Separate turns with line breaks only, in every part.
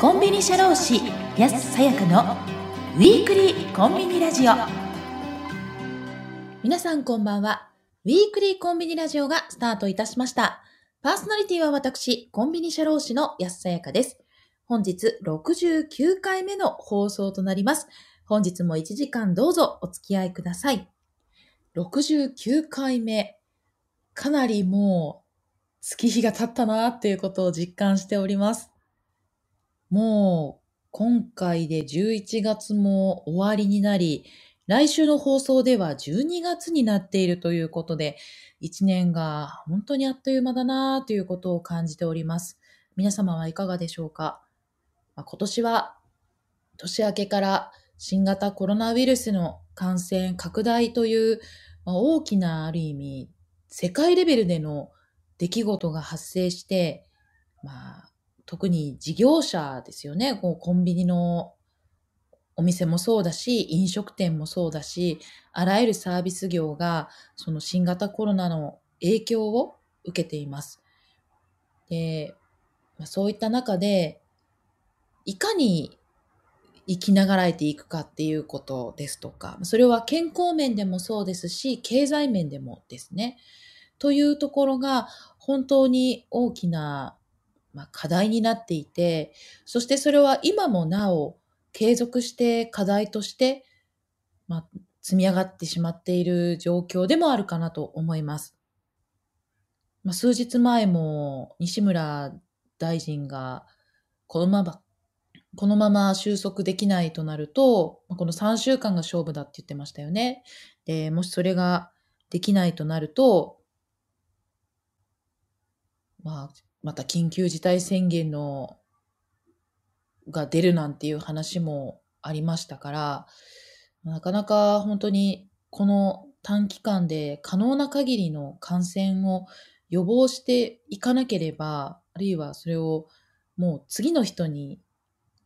コンビニ社労士安さやかのウィークリーコンビニラジオ皆さんこんばんはウィークリーコンビニラジオがスタートいたしましたパーソナリティは私コンビニ社労士の安さやかです本日69回目の放送となります本日も1時間どうぞお付き合いください69回目かなりもう月日が経ったなっていうことを実感しております。もう今回で11月も終わりになり、来週の放送では12月になっているということで、1年が本当にあっという間だなということを感じております。皆様はいかがでしょうか、まあ、今年は年明けから新型コロナウイルスの感染拡大という、まあ、大きなある意味世界レベルでの出来事が発生して、まあ、特に事業者ですよね。こうコンビニのお店もそうだし、飲食店もそうだし、あらゆるサービス業がその新型コロナの影響を受けています。で、まあ、そういった中で、いかに生きながらえていくかっていうことですとか、それは健康面でもそうですし、経済面でもですね。というところが本当に大きなまあ、課題になっていて、そしてそれは今もなお継続して課題として、まあ、積み上がってしまっている状況でもあるかなと思います。まあ、数日前も西村大臣がこのまま、このまま収束できないとなると、この3週間が勝負だって言ってましたよね。で、もしそれができないとなると、まあ、また緊急事態宣言のが出るなんていう話もありましたから、なかなか本当にこの短期間で可能な限りの感染を予防していかなければ、あるいはそれをもう次の人に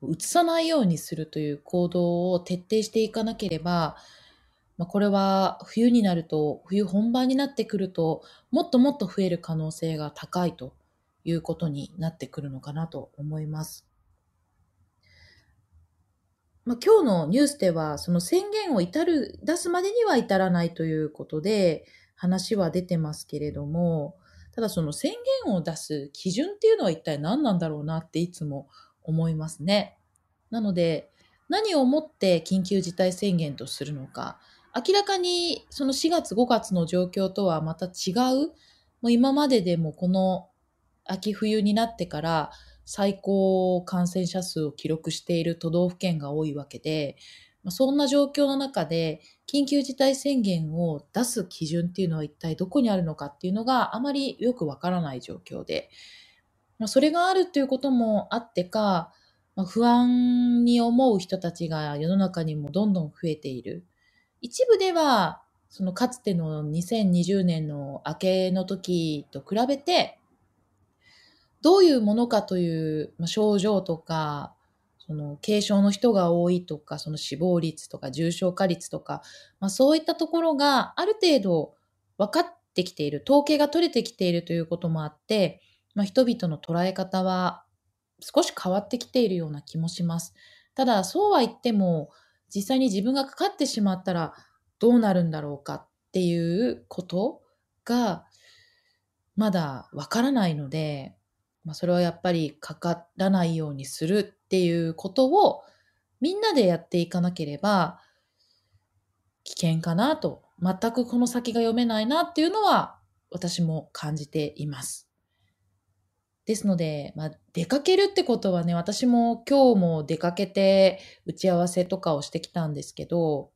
移さないようにするという行動を徹底していかなければ、まあ、これは冬になると、冬本番になってくると、もっともっと増える可能性が高いということになってくるのかなと思います。まあ、今日のニュースでは、その宣言を至る、出すまでには至らないということで、話は出てますけれども、ただその宣言を出す基準っていうのは一体何なんだろうなっていつも思いますね。なので、何をもって緊急事態宣言とするのか、明らかにその4月5月の状況とはまた違う、もう今まででもこの秋冬になってから最高感染者数を記録している都道府県が多いわけで、そんな状況の中で緊急事態宣言を出す基準っていうのは一体どこにあるのかっていうのがあまりよくわからない状況で、それがあるということもあってか、不安に思う人たちが世の中にもどんどん増えている。一部では、そのかつての2020年の明けの時と比べて、どういうものかという、まあ、症状とか、その軽症の人が多いとか、その死亡率とか重症化率とか、まあ、そういったところがある程度分かってきている、統計が取れてきているということもあって、まあ、人々の捉え方は少し変わってきているような気もします。ただ、そうは言っても、実際に自分がかかってしまったらどうなるんだろうかっていうことが、まだわからないので、まあ、それはやっぱりかからないようにするっていうことをみんなでやっていかなければ危険かなと全くこの先が読めないなっていうのは私も感じています。ですので、まあ、出かけるってことはね、私も今日も出かけて打ち合わせとかをしてきたんですけど、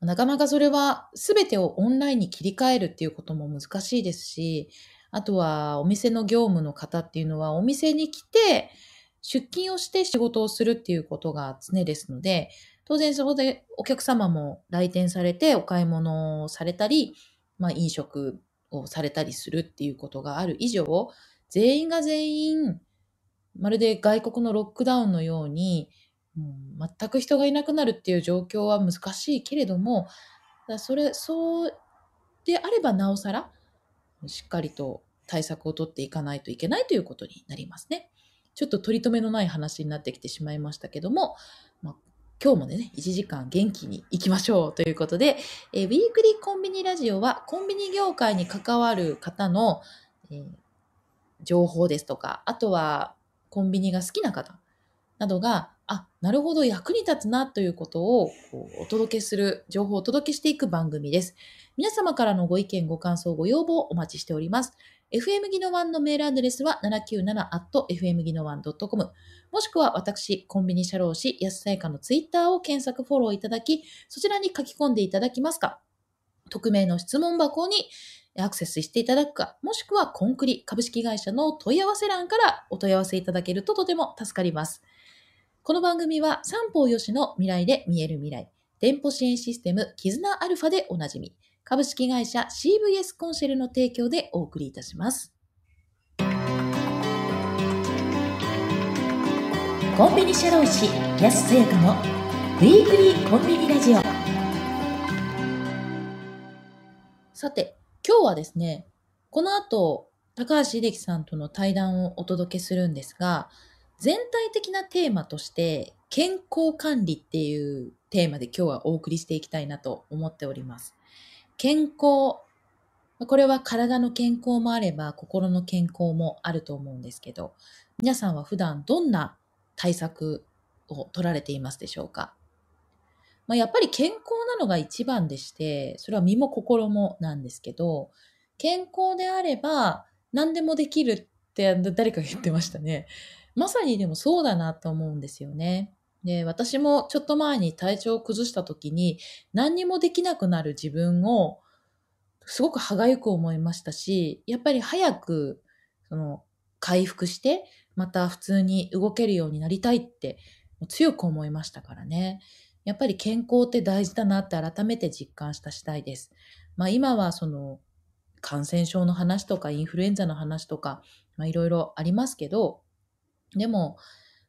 なかなかそれは全てをオンラインに切り替えるっていうことも難しいですし、あとはお店の業務の方っていうのはお店に来て出勤をして仕事をするっていうことが常ですので、当然そこでお客様も来店されてお買い物をされたり、まあ飲食をされたりするっていうことがある以上、全員が全員、まるで外国のロックダウンのように、うん、全く人がいなくなるっていう状況は難しいけれども、それ、そうであればなおさら、しっかりと対策を取っていかないといけないということになりますね。ちょっと取り留めのない話になってきてしまいましたけども、まあ、今日もね、1時間元気に行きましょうということで、えー、ウィークリーコンビニラジオはコンビニ業界に関わる方の、えー、情報ですとか、あとはコンビニが好きな方などが、あ、なるほど、役に立つなということをお届けする、情報をお届けしていく番組です。皆様からのご意見、ご感想、ご要望お待ちしております。FM 技能1のメールアドレスは 797-FM 技能 1.com もしくは私、コンビニ社労士安さやかのツイッターを検索フォローいただき、そちらに書き込んでいただきますか匿名の質問箱にアクセスしていただくか、もしくはコンクリ株式会社の問い合わせ欄からお問い合わせいただけるととても助かります。この番組は三方よしの未来で見える未来、店舗支援システム絆アルファでおなじみ、株式会社 CVS コンシェルの提供でお送りいたします。コンビニ社労士安さやかのウィークリーコンビニラジオ。さて、今日はですね、この後、高橋英樹さんとの対談をお届けするんですが、全体的なテーマとして、健康管理っていうテーマで今日はお送りしていきたいなと思っております。健康。これは体の健康もあれば心の健康もあると思うんですけど、皆さんは普段どんな対策を取られていますでしょうか、まあ、やっぱり健康なのが一番でして、それは身も心もなんですけど、健康であれば何でもできるって誰か言ってましたね。まさにでもそうだなと思うんですよね。で、私もちょっと前に体調を崩した時に、何にもできなくなる自分を、すごく歯がゆく思いましたし、やっぱり早く、その、回復して、また普通に動けるようになりたいって、強く思いましたからね。やっぱり健康って大事だなって改めて実感した次第です。まあ今はその、感染症の話とかインフルエンザの話とか、まいろいろありますけど、でも、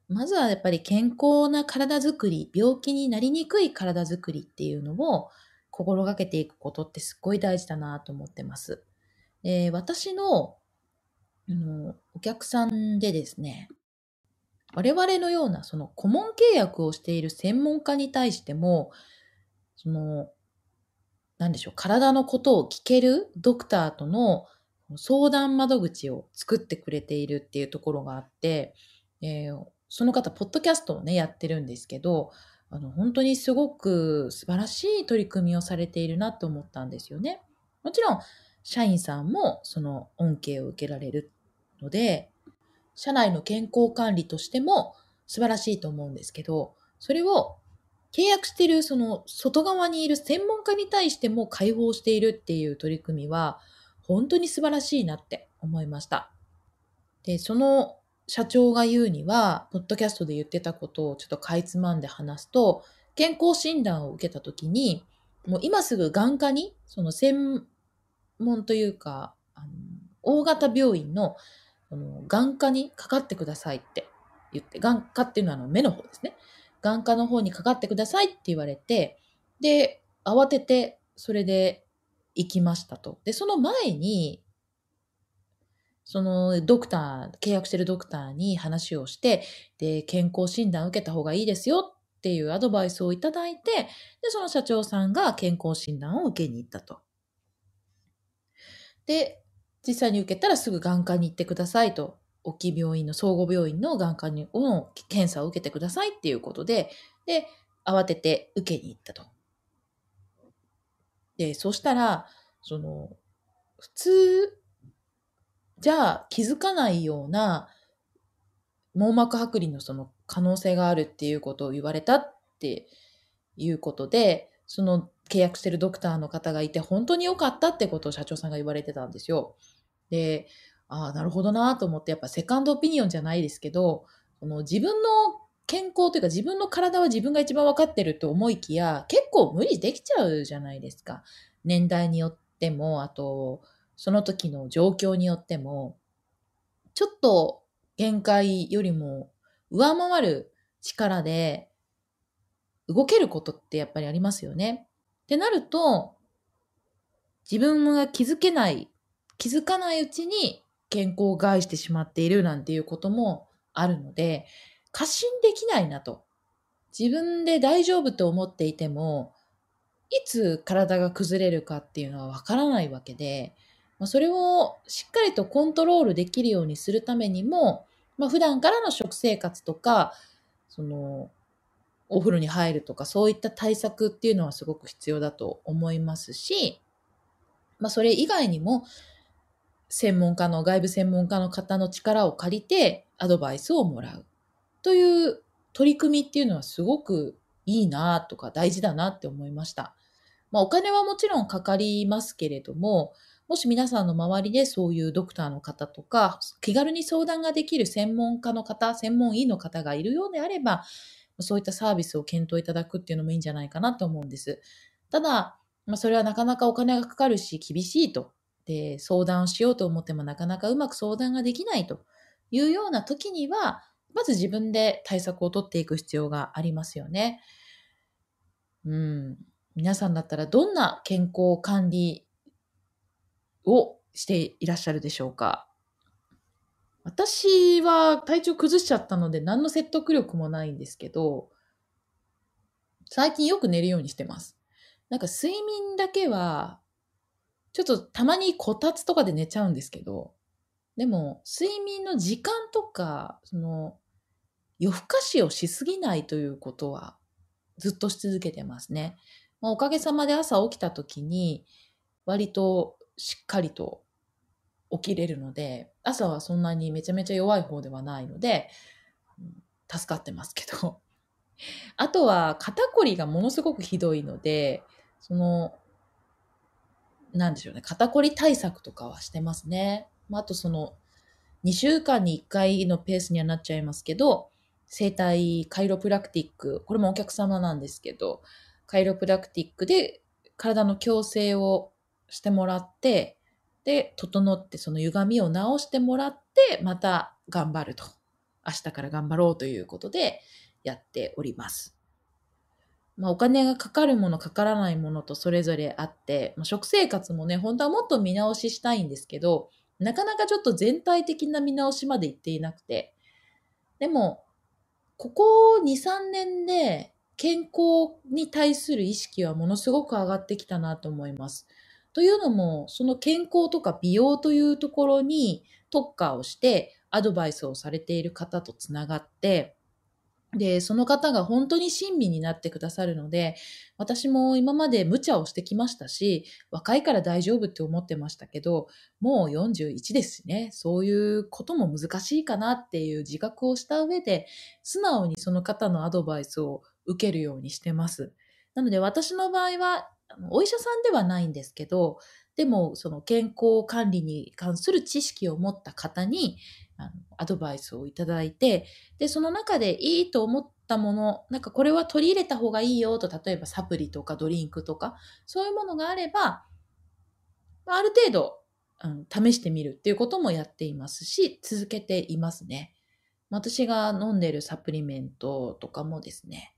まずはやっぱり健康な体づくり、病気になりにくい体づくりっていうのを心がけていくことってすっごい大事だなと思ってます。えー、私のお客さんでですね、我々のようなその顧問契約をしている専門家に対しても、その、なんでしょう、体のことを聞けるドクターとの相談窓口を作ってくれているっていうところがあって、えー、その方、ポッドキャストをね、やってるんですけど、あの、本当にすごく素晴らしい取り組みをされているなと思ったんですよね。もちろん、社員さんもその恩恵を受けられるので、社内の健康管理としても素晴らしいと思うんですけど、それを契約しているその外側にいる専門家に対しても解放しているっていう取り組みは本当に素晴らしいなって思いました。で、その社長が言うには、ポッドキャストで言ってたことをちょっとかいつまんで話すと、健康診断を受けた時に、もう今すぐ眼科に、その専門というか、あの大型病院のの眼科にかかってくださいって言って、眼科っていうのはあの目の方ですね。眼科の方にかかってくださいって言われて、で、慌てて、それで行きましたと。で、その前に、そのドクター、契約してるドクターに話をして、で、健康診断受けた方がいいですよっていうアドバイスをいただいて、で、その社長さんが健康診断を受けに行ったと。で、実際に受けたらすぐ眼科に行ってくださいと。大きい病院の、総合病院の眼科にの検査を受けてくださいっていうことで、で、慌てて受けに行ったと。で、そしたら、その、普通、じゃあ気づかないような網膜剥離のその可能性があるっていうことを言われたっていうことで、その契約してるドクターの方がいて、本当に良かったってことを社長さんが言われてたんですよ。で、ああ、なるほどなと思って、やっぱセカンドオピニオンじゃないですけど、この自分の健康というか自分の体は自分が一番分かってると思いきや、結構無理できちゃうじゃないですか。年代によっても、あと、その時の状況によっても、ちょっと限界よりも上回る力で動けることってやっぱりありますよね。ってなると、自分が気づけない、気づかないうちに健康を害してしまっているなんていうこともあるので、過信できないなと。自分で大丈夫と思っていても、いつ体が崩れるかっていうのはわからないわけで、まあ、それをしっかりとコントロールできるようにするためにも、まあ、普段からの食生活とか、その、お風呂に入るとか、そういった対策っていうのはすごく必要だと思いますし、まあ、それ以外にも、専門家の、外部専門家の方の力を借りて、アドバイスをもらうという取り組みっていうのはすごくいいなとか大事だなって思いました。まあ、お金はもちろんかかりますけれども、もし皆さんの周りでそういうドクターの方とか、気軽に相談ができる専門家の方、専門医の方がいるようであれば、そういったサービスを検討いただくっていうのもいいんじゃないかなと思うんです。ただ、まあ、それはなかなかお金がかかるし、厳しいと。で、相談をしようと思ってもなかなかうまく相談ができないというような時には、まず自分で対策を取っていく必要がありますよね。うん。皆さんだったらどんな健康管理をしていらっしゃるでしょうか私は体調崩しちゃったので何の説得力もないんですけど、最近よく寝るようにしてます。なんか睡眠だけは、ちょっとたまにこたつとかで寝ちゃうんですけど、でも睡眠の時間とか、その夜更かしをしすぎないということはずっとし続けてますね。まあ、おかげさまで朝起きた時に割としっかりと起きれるので、朝はそんなにめちゃめちゃ弱い方ではないので、助かってますけど。あとは肩こりがものすごくひどいので、その、なんでしょうね、肩こり対策とかはしてますね。まあ、あとその、2週間に1回のペースにはなっちゃいますけど、整体カイロプラクティック、これもお客様なんですけど、カイロプラクティックで体の矯正をしてもらって、で、整ってその歪みを直してもらって、また頑張ると。明日から頑張ろうということでやっております。まあ、お金がかかるものかからないものとそれぞれあって、まあ、食生活もね本当はもっと見直ししたいんですけどなかなかちょっと全体的な見直しまでいっていなくてでもここ23年で健康に対する意識はものすごく上がってきたなと思います。というのも、その健康とか美容というところに特化をして、アドバイスをされている方とつながって、で、その方が本当に親身になってくださるので、私も今まで無茶をしてきましたし、若いから大丈夫って思ってましたけど、もう41ですしね、そういうことも難しいかなっていう自覚をした上で、素直にその方のアドバイスを受けるようにしてます。なので私の場合はお医者さんではないんですけど、でも、その健康管理に関する知識を持った方に、あのアドバイスをいただいて、で、その中でいいと思ったもの、なんかこれは取り入れた方がいいよと、例えばサプリとかドリンクとか、そういうものがあれば、ある程度、うん、試してみるっていうこともやっていますし、続けていますね。私が飲んでるサプリメントとかもですね、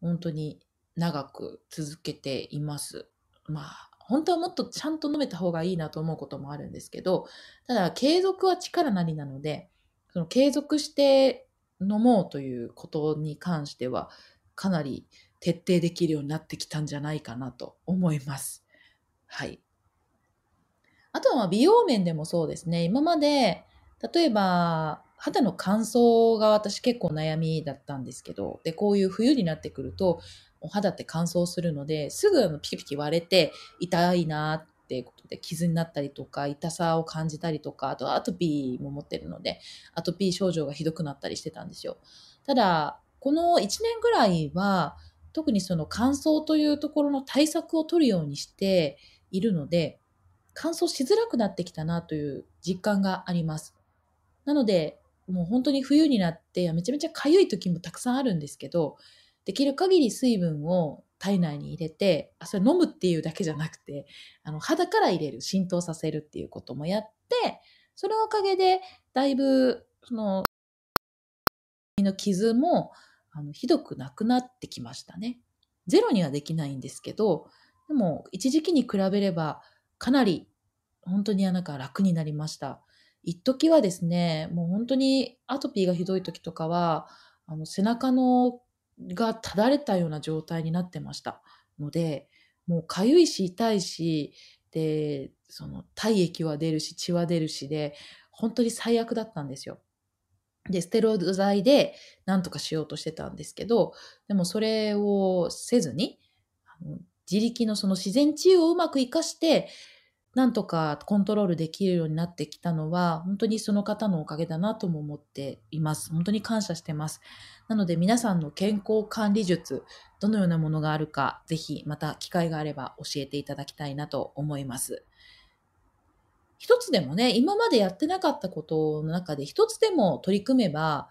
本当に長く続けています。まあ、本当はもっとちゃんと飲めた方がいいなと思うこともあるんですけど、ただ継続は力なりなので、その継続して飲もうということに関しては、かなり徹底できるようになってきたんじゃないかなと思います。はい。あとは美容面でもそうですね。今まで、例えば、肌の乾燥が私結構悩みだったんですけど、で、こういう冬になってくると、お肌って乾燥するのですぐピキピキ割れて痛いなっていうことで傷になったりとか痛さを感じたりとかあとアトピーも持ってるのでアトピー症状がひどくなったりしてたんですよ。ただこの1年ぐらいは特にその乾燥というところの対策を取るようにしているので乾燥しづらくなってきたなという実感があります。なのでもう本当に冬になってめちゃめちゃ痒い時もたくさんあるんですけどできる限り水分を体内に入れて、あ、それ飲むっていうだけじゃなくて、あの、肌から入れる、浸透させるっていうこともやって、そのおかげで、だいぶ、その、の傷も、あの、ひどくなくなってきましたね。ゼロにはできないんですけど、でも、一時期に比べれば、かなり、本当になんか楽になりました。一時はですね、もう本当にアトピーがひどい時とかは、あの、背中のがただれたような状態になってましたので、もうかゆいし痛いし、で、その体液は出るし血は出るしで、本当に最悪だったんですよ。で、ステロイド剤で何とかしようとしてたんですけど、でもそれをせずに、あの自力のその自然治癒をうまく生かして、なんとかコントロールできるようになってきたのは、本当にその方のおかげだなとも思っています。本当に感謝してます。なので皆さんの健康管理術、どのようなものがあるか、ぜひまた機会があれば教えていただきたいなと思います。一つでもね、今までやってなかったことの中で一つでも取り組めば、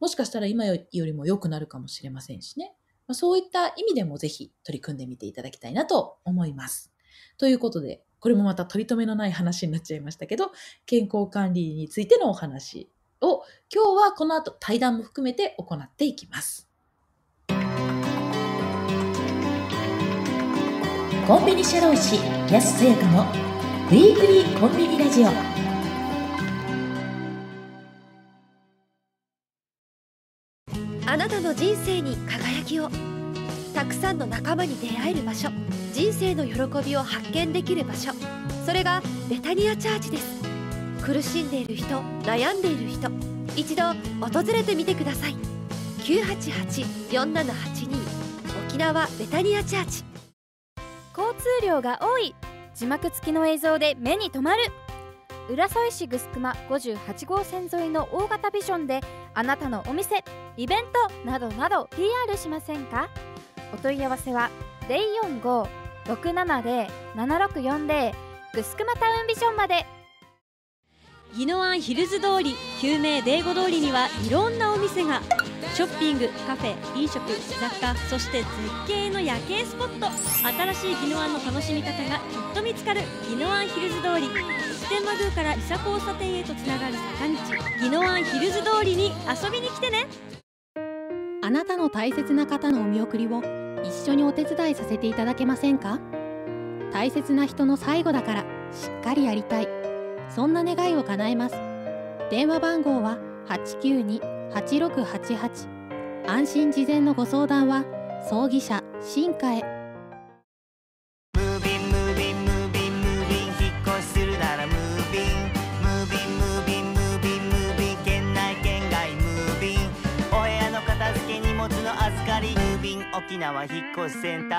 もしかしたら今よりも良くなるかもしれませんしね。まあ、そういった意味でもぜひ取り組んでみていただきたいなと思います。ということで、これもまた取り留めのない話になっちゃいましたけど、健康管理についてのお話を今日はこの後対談も含めて行っていきます。コンビニ社労士安やかのウィークリーコンビニラジオ
あなたの人生に輝きをたくさんの仲間に出会える場所人生の喜びを発見できる場所それがベタニアチャーチです苦しんでいる人悩んでいる人一度訪れてみてください988-4782沖縄ベタニアチャーチ交通量が多い字幕付きの映像で目に留まる浦添市グスクマ58号線沿いの大型ビジョンであなたのお店イベントなどなど PR しませんかお問い合わせは045-670-7640グスクマタウンビジョンまで宜野湾ヒルズ通り救命デーゴ通りにはいろんなお店がショッピングカフェ飲食雑貨そして絶景の夜景スポット新しい宜野湾の楽しみ方がきっと見つかる宜野湾ヒルズ通り普天間宮から伊佐交差点へとつながる坂道宜野湾ヒルズ通りに遊びに来てねあなたの大切な方のお見送りを一緒にお手伝いさせていただけませんか大切な人の最後だからしっかりやりたいそんな願いを叶えます電話番号は892-8688安心事前のご相談は葬儀社進化へら引越センタ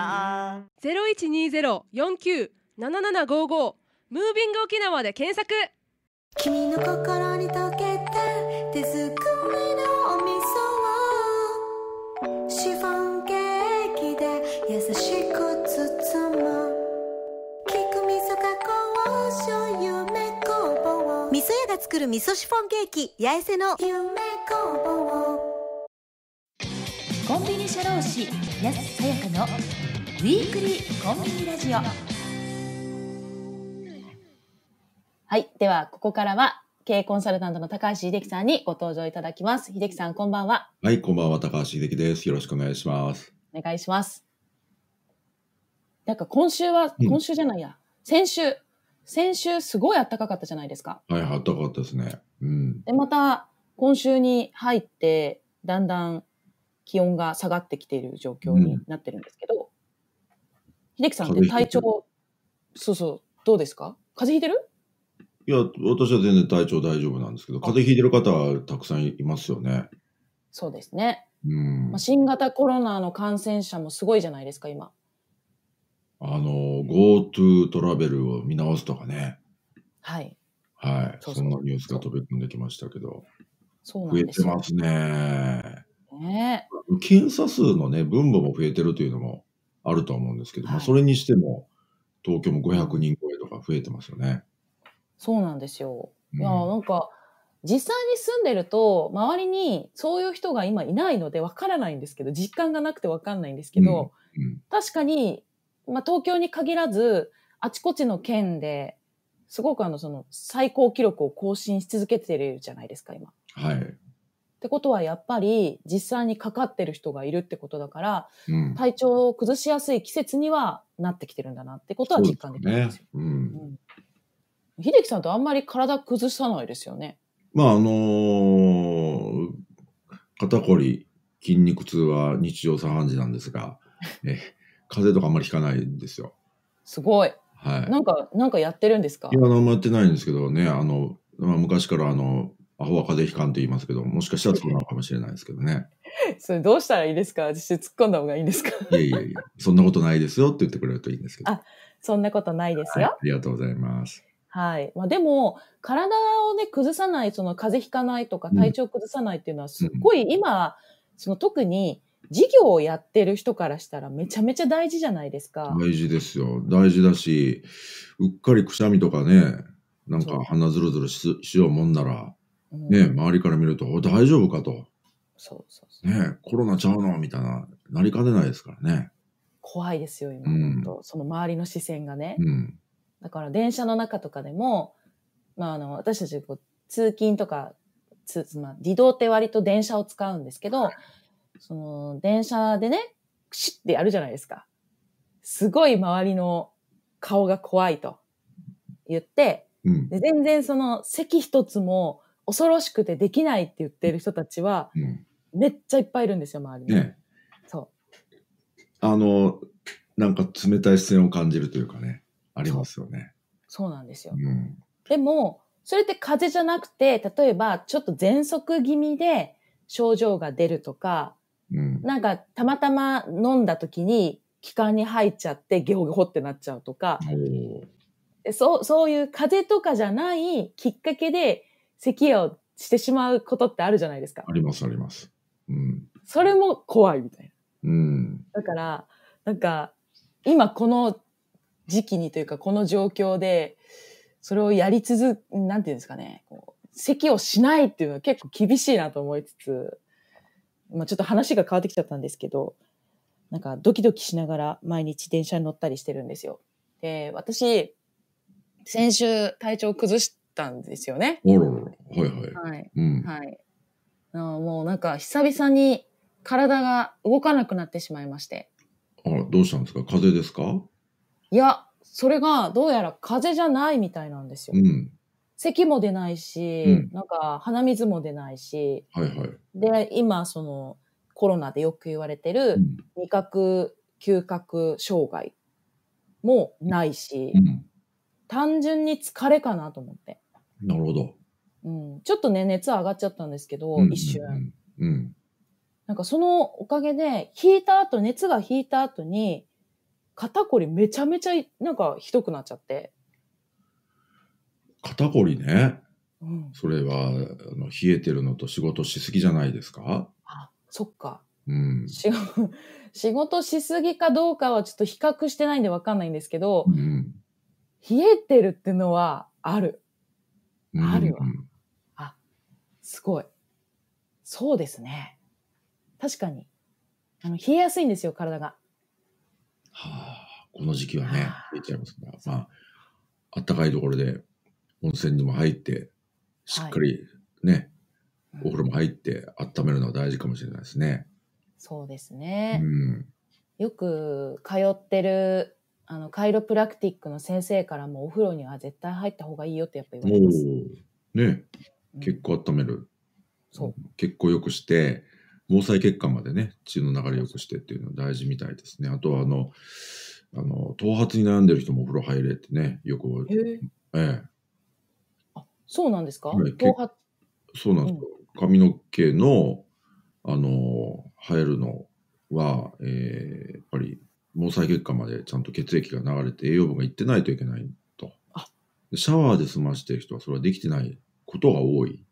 ーゼロ一二ゼロ四九七七五五ムービング沖縄で検索。君の心に溶け
た手作りのお味噌をシフォンケーキで優しく包む菊味噌加工醤油夢ぼ房味噌屋が作る味噌シフォンケーキ八重瀬の夢コンビニ社労士安さやかのウィークリーコンビニラジオ
はいではここからは経営コンサルタントの高橋秀樹さんにご登場いただきます秀樹さんこんばんは
はいこんばんは高橋秀樹ですよろしくお願いします
お願いしますなんか今週は、今週じゃないや先週先週すごい暖かかったじゃないですか
はい暖かかったですねう
んでまた今週に入ってだんだん気温が下がってきている状況になってるんですけど、うん、秀樹さんって体調、そうそう、どうですか風邪ひいてる
いや、私は全然体調大丈夫なんですけど、風邪ひいてる方たくさんいますよね。
そうですね。うん、まあ、新型コロナの感染者もすごいじゃないですか、今。
あの、GoTo トラベルを見直すとかね。はい。はい。そんなニュースが飛び込んできましたけど。
そうなんです、増えてま
すね。ね検査数のね、分母も増えてるというのもあると思うんですけど、はい、まあ、それにしても、東京も500人超えとか増えてますよね。
そうなんですよ。うん、いや、なんか、実際に住んでると、周りにそういう人が今いないのでわからないんですけど、実感がなくてわかんないんですけど、うんうん、確かに、まあ、東京に限らず、あちこちの県で、すごくあの、その、最高記録を更新し続けてるじゃないですか、今。はい。ってことはやっぱり実際にかかってる人がいるってことだから、うん、体調を崩しやすい季節にはなってきてるんだなってことは実感できま
すよ。ね、
秀樹さんとあんまり体崩さないですよね。
まああのー、肩こり筋肉痛は日常茶飯事なんですが、風邪とかあんまりひかないんですよ。すごい。はい。
なんか、なんかやってるんですかいや、
何もやってないんですけどね、あの、まあ、昔からあの、アホは風邪ひかんって言いますけど、もしかしたらそうなのかもしれないですけどね。
それどうしたらいいですか私突っ込んだ方がいいんですかいや
いやいや、そんなことないですよって言ってくれるといいんですけど。
あ、そんなことないですよ。はい、あ
りがとうございます。
はい。まあでも、体をね、崩さない、その風邪ひかないとか体調崩さないっていうのは、すっごい今、うん、その特に、事業をやってる人からしたらめちゃめちゃ大事じゃないですか。
大事ですよ。大事だし、うっかりくしゃみとかね、なんか鼻ずるずるしようもんなら、ね、周りから見ると、大丈夫かと。そうそうそう。ね、コロナちゃうのみたいな、なりかねないですからね。
怖いですよ、今、うん、その周りの視線がね。うん、だから、電車の中とかでも、まあ、あの、私たちこう、通勤とか、通、まあ、自動って割と電車を使うんですけど、その、電車でね、クシってやるじゃないですか。すごい周りの顔が怖いと言って、うん、で全然その席一つも恐ろしくてできないって言ってる人たちは、うん、めっちゃいっぱいいるんですよ、周りに。ね。そう。
あの、なんか冷たい視線を感じるというかね、ありますよ
ね。そうなんですよ。うん、でも、それって風邪じゃなくて、例えばちょっと喘息気味で症状が出るとか、うん、なんかたまたま飲んだ時に気管に入っちゃってゲホゲホってなっちゃうとか、そう、そういう風邪とかじゃないきっかけで咳をしてしまうことってあるじゃないですか。あ
りますあります。う
ん。それも怖いみたいな。うん。だから、なんか、今この時期にというか、この状況で、それをやり続、なんていうんですかね、こう、咳をしないっていうのは結構厳しいなと思いつつ、まあちょっと話が変わってきちゃったんですけど、なんかドキドキしながら毎日電車に乗ったりしてるんですよ。で、私、先週体調崩しったんですよね。あららら、はいはい。はい。うん、はい。もうなんか久々に体が動かなくなってしまいまして。
あら、どうしたんですか風邪ですか
いや、それがどうやら風邪じゃないみたいなんですよ。うん。咳も出ないし、うん、なんか鼻水も出ないし、はいはい、で今そのコロナでよく言われてる味覚、嗅覚障害もないし、うん、単純に疲れかなと思って。なるほど。うん、ちょっとね、熱上がっちゃったんですけど、うん、一瞬。うん。なんかそのおかげで、引いた後、熱が引いた後に、肩こりめちゃめちゃ、なんかひどくなっちゃって。
肩こりね。うん、それは、あの、冷えてるのと仕事しすぎじゃないですか
あ、そっか。うん。仕事しすぎかどうかはちょっと比較してないんでわかんないんですけど、うん、冷えてるってのはある。あるわ。あ、すごい。そうですね。確かに。あの、冷えやすいんですよ、体が。
はあ、この時期はね、冷えちゃいますから。まあ、あったかいところで温泉でも入って、しっかりね、はい、お風呂も入って温めるのは大事かもしれないですね。
そうですね。うん、よく通ってるあのカイロプラクティックの先生からもお風呂には絶対入った方がいいよってやっぱ言われ
ます。ね、結構温める。うん、そう。結構よくして、毛細血管までね、血の流れよくしてっていうのは大事みたいですね。あとはあの、あの頭髪に悩んでる人もお風呂入れってね、よく。ええー、
あ、そうなんですか。頭髪。
そうなんですか。うん、髪の毛のあの生えるのは、えー、やっぱり毛細血管までちゃんと血液が流れて栄養分がいってないといけないと。シャワーで済ましてる人はそれはできてないことが多い。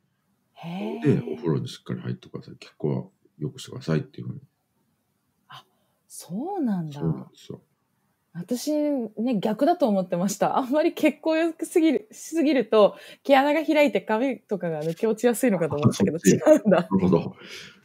で、お風呂にしっかり入ってください。血行は良くしてくださいっていうふうに。
あ、そうなんだ。そうなんですよ。私ね、逆だと思ってました。あんまり血行良くすぎる、しすぎると、毛穴が開いて髪とかが抜け落ちやすいのかと思ったけど、違うんだ。なる
ほど。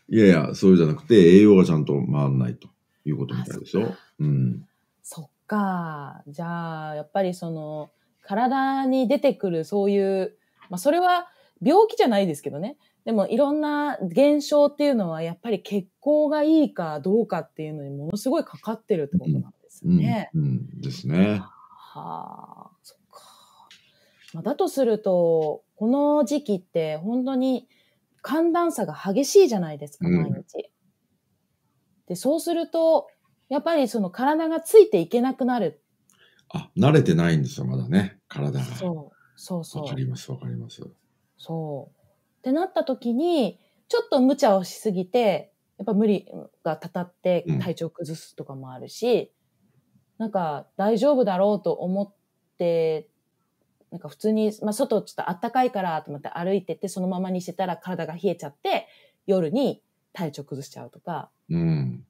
いやいや、そうじゃなくて、栄養がちゃんと回らないと。いうことみたいですよ。うん、
そっかじゃあやっぱりその体に出てくるそういう、まあ、それは病気じゃないですけどねでもいろんな現象っていうのはやっぱり血行がいいかどうかっていうのにものすごいかかってるってことなんですね。うん、うんうんですね。はあそっか、まあ、だとするとこの時期って本当に寒暖差が激しいじゃないですか毎日。で、そうすると、やっぱりその体がついていけなくなる。
あ、慣れてないんですよ、まだ
ね、体が。そう、そうそう。わかります、わかります。そう。ってなった時に、ちょっと無茶をしすぎて、やっぱ無理がたたって体調崩すとかもあるし、うん、なんか大丈夫だろうと思って、なんか普通に、まあ、外ちょっと暖かいからと思って歩いてて、そのままにしてたら体が冷えちゃって、夜に体調崩しちゃうとか、うん、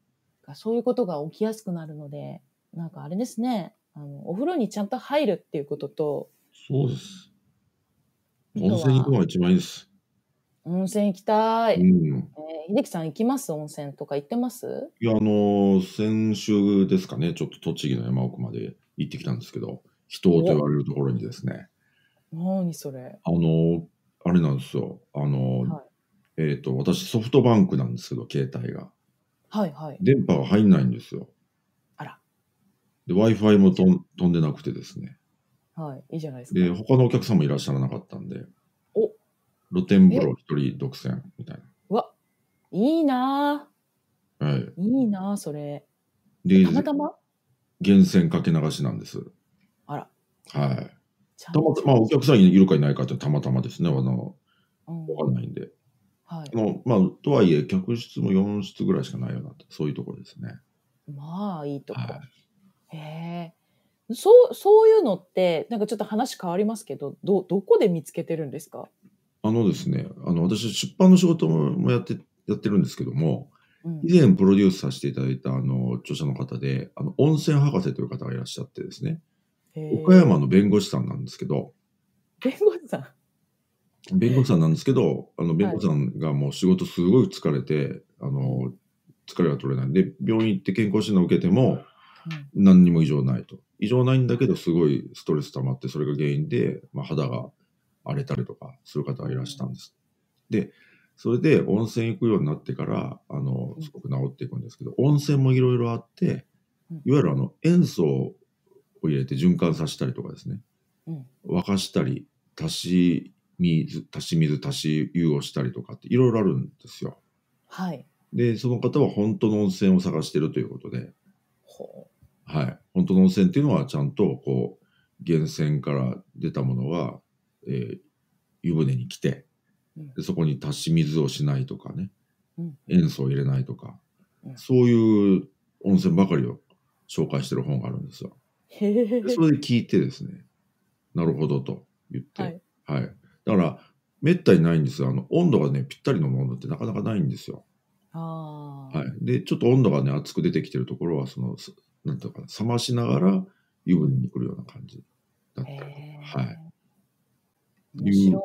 そういうことが起きやすくなるので、なんかあれですね、あのお風呂にちゃんと入るっていうことと、
そうです。温泉行くのが一番いいです。
温泉行きたい。うん、えー、秀樹さん行きます温泉とか行ってます
いや、あの先週ですかね、ちょっと栃木の山奥まで行ってきたんですけど、人と言われるところにですね。
何それ
あの、あれなんですよ。あの、はい、えっ、ー、と、私ソフトバンクなんですけど、携帯が。はいはい。電波が入んないんですよ。あら。で、Wi-Fi もとん飛んでなくてですね。
はい、いいじゃないですか。で、
他のお客さんもいらっしゃらなかったんで、お露天風呂一人独占みたいな。
わいいなぁ。はい。いいなぁ、それ。で、たまたま
源泉かけ流しなんです。あら。はい。たまたま、お客さんいるかいないかってたまたまですね。あの、わかんないんで。はい、もうまあとはいえ客室も4室ぐらいしかないようなそういうところですね。
まあいいとこ。はい、へえ。そうそういうのってなんかちょっと話変わりますけどどどこで見つけてるんですか
あのですねあの私出版の仕事もやってやってるんですけども、うん、以前プロデュースさせていただいたあの著者の方であの温泉博士という方がいらっしゃってですね岡山の弁護士さんなんですけど
弁護士さん
弁護士さんなんですけど、あの弁護士さんがもう仕事すごい疲れて、はい、あの疲れが取れない。で、病院行って健康診断を受けても、何にも異常ないと。異常ないんだけど、すごいストレス溜まって、それが原因で、まあ、肌が荒れたりとかする方がいらしたんです。で、それで温泉行くようになってから、あの、すごく治っていくんですけど、温泉もいろいろあって、いわゆるあの、塩素を入れて循環させたりとかですね、沸かしたり、足し水足し水足し湯をしたりとかっていろいろあるんですよ。はい。で、その方は本当の温泉を探してるということで、ほはい。本当の温泉っていうのはちゃんとこう、源泉から出たものが、えー、湯船に来て、でそこに足し水をしないとかね、うん、塩素を入れないとか、うん、そういう温泉ばかりを紹介してる本があるんですよ。それで聞いてですね、なるほどと言って、はい、はい、だから、めったにないんですよ。あの、温度がね、ぴったりのものってなかなかないんですよ。はい。で、ちょっと温度がね、熱く出てきてるところは、その、なんていうか、冷ましながら湯船に来るような感じだったりとはい。いう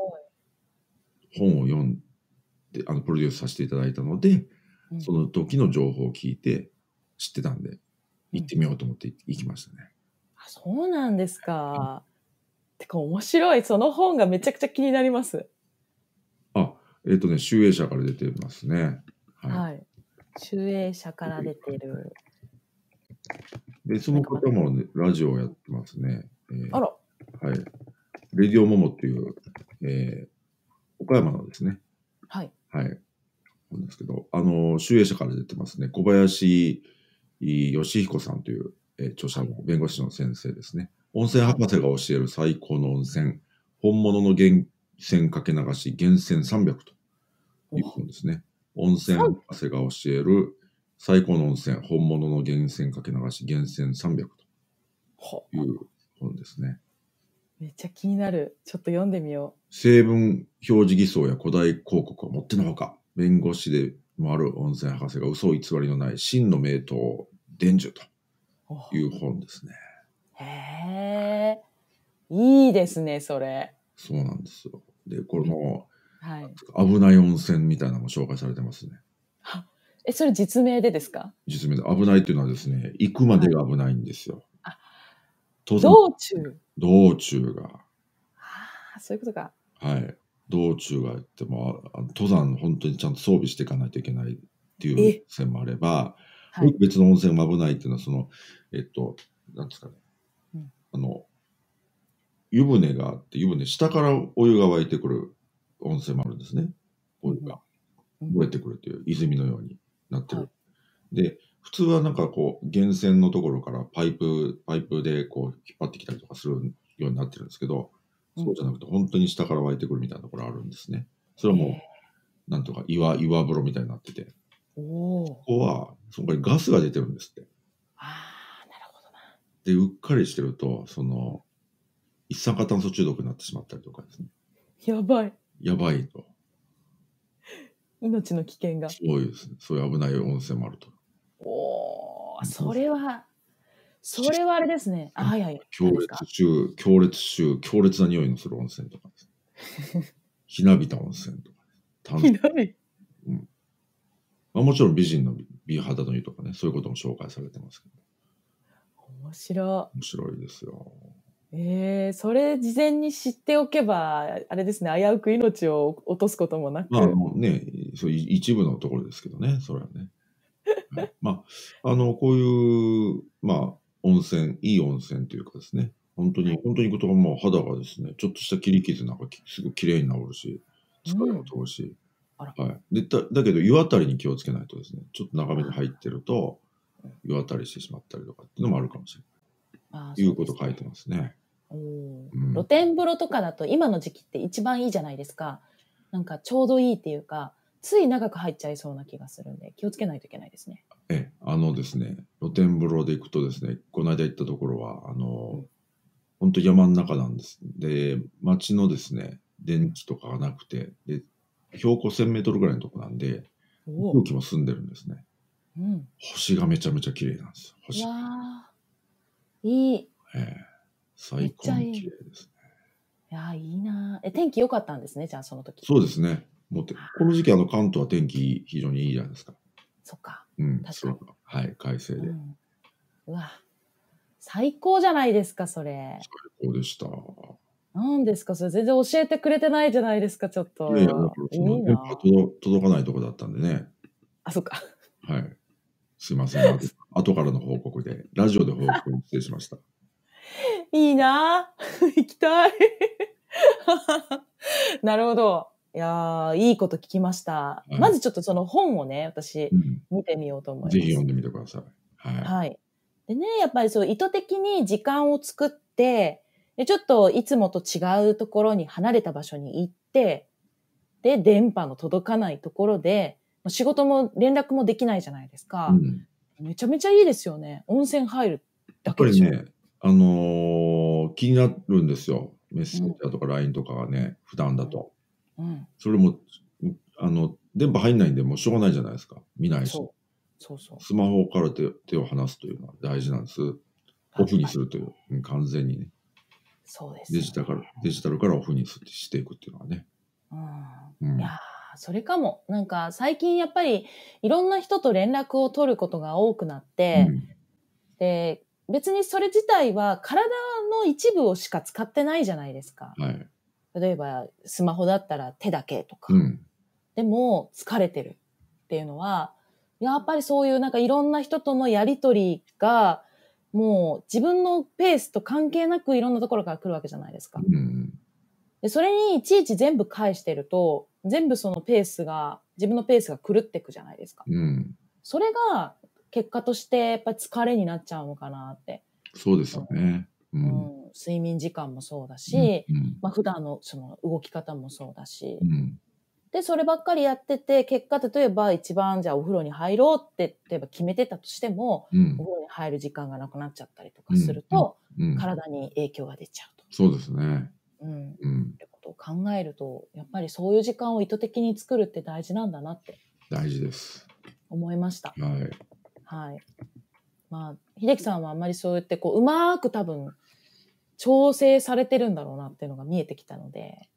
本を読んで、あの、プロデュースさせていただいたので、うん、その時の情報を聞いて、知ってたんで、行ってみようと思って行きましたね。うん、あ
そうなんですか。てか面白い。その本がめちゃくちゃ気になります。
あ、えっ、ー、とね、集英社から出てますね。
はい。はい、集英社から出てる。
で、その方も、ね、ラジオをやってますね。えー、あら。はい。レディオモモっていう、えー、岡山のですね。はい。はい。なんですけど、あの、集英社から出てますね。小林義彦さんというえー、著者も弁護士の先生ですね。温泉博士が教える最高の温泉、本物の源泉かけ流し、源泉300という本ですね。温泉博士が教える最高の温泉、本物の源泉かけ流し、源泉300という本ですね。
めっちゃ気になる。ちょっと読んでみよ
う。成分表示偽装や古代広告を持ってのほか、弁護士でもある温泉博士が嘘偽りのない真の名刀を伝授という本ですね。へ
え。いいですね、それ。
そうなんですよ。で、この、はい、危ない温泉みたいなのも紹介されてますね。
え、それ実名でですか
実名で。危ないっていうのはですね、行くまでが危ないんですよ。はい、道中道中が。ああ、そういうことか。はい。道中があっても、登山本当にちゃんと装備していかないといけないっていう線もあれば、はい、別の温泉も危ないっていうのは、その、えっと、なんですかね、うん、あの、湯船があって、湯船、下からお湯が湧いてくる温泉もあるんですね。お湯が漏れてくるという、泉のようになってる。はい、で、普通はなんかこう、源泉のところからパイプ、パイプでこう、引っ張ってきたりとかするようになってるんですけど、そうじゃなくて、本当に下から湧いてくるみたいなところあるんですね。それはもう、なんとか岩、岩風呂みたいになってて、
こ
こはそこにガスが出てるんですって。ああ、なるほどな。で、うっかりしてると、その、一酸化炭素中毒になってしまったりとかですね。やばい。やばいと。
命の危険が。そう
ですね。そういう危ない温泉もあると。おお、そ
れは、それはあれですね。あ、はいはい。
強烈臭、強烈臭、強烈な匂いのする温泉とかですね。ひなびた温泉とか、ね。ひ
なび、うん
まあ、もちろん美人の美肌の湯とかね、そういうことも紹介されてますけど。
面白い面
白いですよ。
えー、それ事前に知っておけば、あれですね、危うく命を落とすこともなく。まあ、
ね、そう一部のところですけどね、それはね。はい、まあ、あの、こういう、まあ、温泉、いい温泉というかですね、本当に、本当にことがもう肌がですね、ちょっとした切り傷なんかすぐ綺麗に治るし、疲れも通るし、はい、でだだけど湯あたりに気をつけないとですねちょっと長めに入ってると湯あたりしてしまったりとかっていうのもあるかもしれない、ああいうこと書いてますね。おう
ん、露天風呂とかだと今の時期って一番いいじゃないですかなんかちょうどいいっていうかつい長く入っちゃいそうな気がするんで気をつけないといけないですね。
ええ、あのですね露天風呂で行くとですねこの間行ったところはあの、本当山の中なんですで街のですね電気とかがなくてで標高1000メートルぐらいのとこなんで、空気も澄んでるんですね。うん、星がめちゃめちゃ綺麗なんです
よ。星。いい。ええ
最高に
綺麗ですね。いや、いいな。え、天気良かったんですね、じゃあその時。
そうですね。もうてこの時期、あの、関東は天気非常にいいじゃないですか。そっか。うん、確かに。はい、快晴で、う
ん。うわ、最高じゃないですか、それ。最高でした。何ですかそれ全然教えてくれてないじゃないですか、ちょっと。いやいや、
届かないとこだったんでね。あ、そっか。はい。すいません。後からの報告で、ラジオで報告失礼しました。
いいな 行きたい なるほど。いやいいこと聞きました、はい。まずちょっとその本をね、私、うん、見てみようと思います。ぜひ読んでみてください。はい。はい、でね、やっぱりそう、意図的に時間を作って、で、ちょっといつもと違うところに離れた場所に行って、で、電波の届かないところで、仕事も連絡もできないじゃないですか。うん、めちゃめちゃいいですよね。温泉入るだけでしょ。やっ
ぱりね、あのー、気になるんですよ。メッセージだとか LINE とかがね、うん、普段だと。うん、それも、あの、電波入んないんで、もうしょうがないじゃないですか。見ないし。そうそうスマホから手手を離すというのは大事なんです。オフにするという、完全にね。そうです、ね、デジタルデジタルからオフにしていくっていうのはね。う
ん、うん、いやそれかも。なんか最近やっぱりいろんな人と連絡を取ることが多くなって、うん、で、別にそれ自体は体の一部をしか使ってないじゃないですか。はい、例えばスマホだったら手だけとか。うん、でも疲れてるっていうのは、やっぱりそういうなんかいろんな人とのやりとりがもう自分のペースと関係なくいろんなところから来るわけじゃないですか。うん、でそれにいちいち全部返してると、全部そのペースが、自分のペースが狂っていくじゃないですか。うん、それが結果としてやっぱり疲れになっちゃうのかなって。
そうですよね。うん、
うん、睡眠時間もそうだし、うんうん、まあ普段のその動き方もそうだし、うん、で、そればっかりやってて、結果、例えば一番じゃあお風呂に入ろうって、例えば決めてたとしても、うん、お風呂に入る時間がなくなっちゃったりとかすると、うんうん、体に影響が出ちゃう
と。そうですね。
うん。うん、ってことを考えると、やっぱりそういう時間を意図的に作るって大事なんだなって。
大事です。
思いました。はい。はい。まあ、秀樹さんはあんまりそうやって、こう、うまく多分、調整されてるんだろうなっていうのが見えてきたので。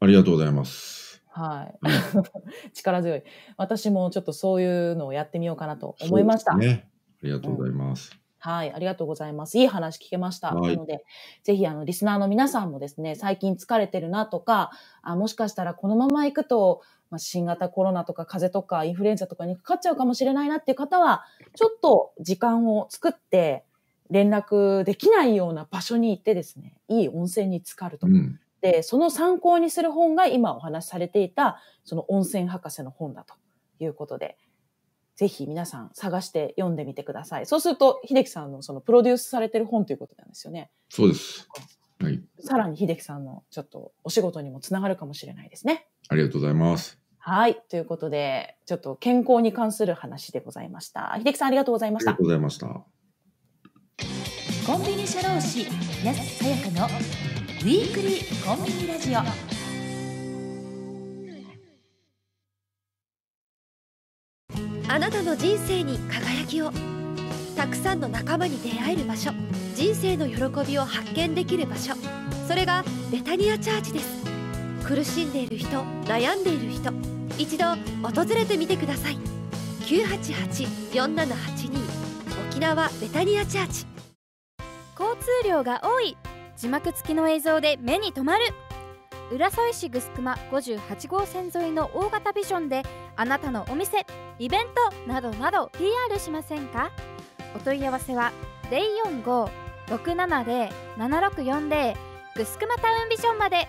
ありがとうございます。
はい。力強い。私もちょっとそういうのをやってみようかなと思いました。ね。
ありがとうございます。うん
はい、ありがとうございます。いい話聞けました。はい、なので、ぜひ、あの、リスナーの皆さんもですね、最近疲れてるなとか、あもしかしたらこのまま行くと、まあ、新型コロナとか風邪とかインフルエンザとかにかかっちゃうかもしれないなっていう方は、ちょっと時間を作って、連絡できないような場所に行ってですね、いい温泉に浸かると。うんで、その参考にする本が今お話しされていた、その温泉博士の本だということで、ぜひ皆さん探して読んでみてください。そうすると、秀樹さんのそのプロデュースされてる本ということなんですよね。そうです。はい。さらに秀樹さんのちょっとお仕事にもつながるかもしれないですね。
ありがとうございます。
はい。ということで、ちょっと健康に関する話でございました。秀樹さんありがとうございました。ありがとうございました。コンビニ社労士、安さやかの
ウィークリーコンビニラジオ」あなたの人生に輝きをたくさんの仲間に出会える場所人生の喜びを発見できる場所それがベタニアチャーチです苦しんでいる人悩んでいる人一度訪れてみてください988-4782沖縄ベタニアチャーチ交通量が多い字幕付きの映像で目に留まる浦添市ぐすくま58号線沿いの大型ビジョンであなたのお店イベントなどなど PR しませんかお問い合わせは045-670-7640ぐすくまタウンビジョンまで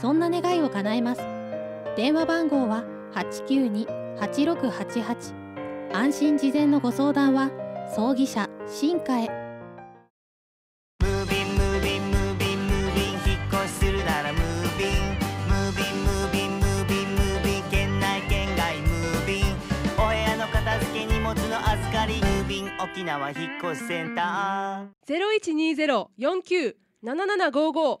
そんな願いを叶えます電話番号は八九二八六八八。安心事前のご相談は葬儀社新華へ沖縄引越しセン
ター一二ゼロ四九七七五五。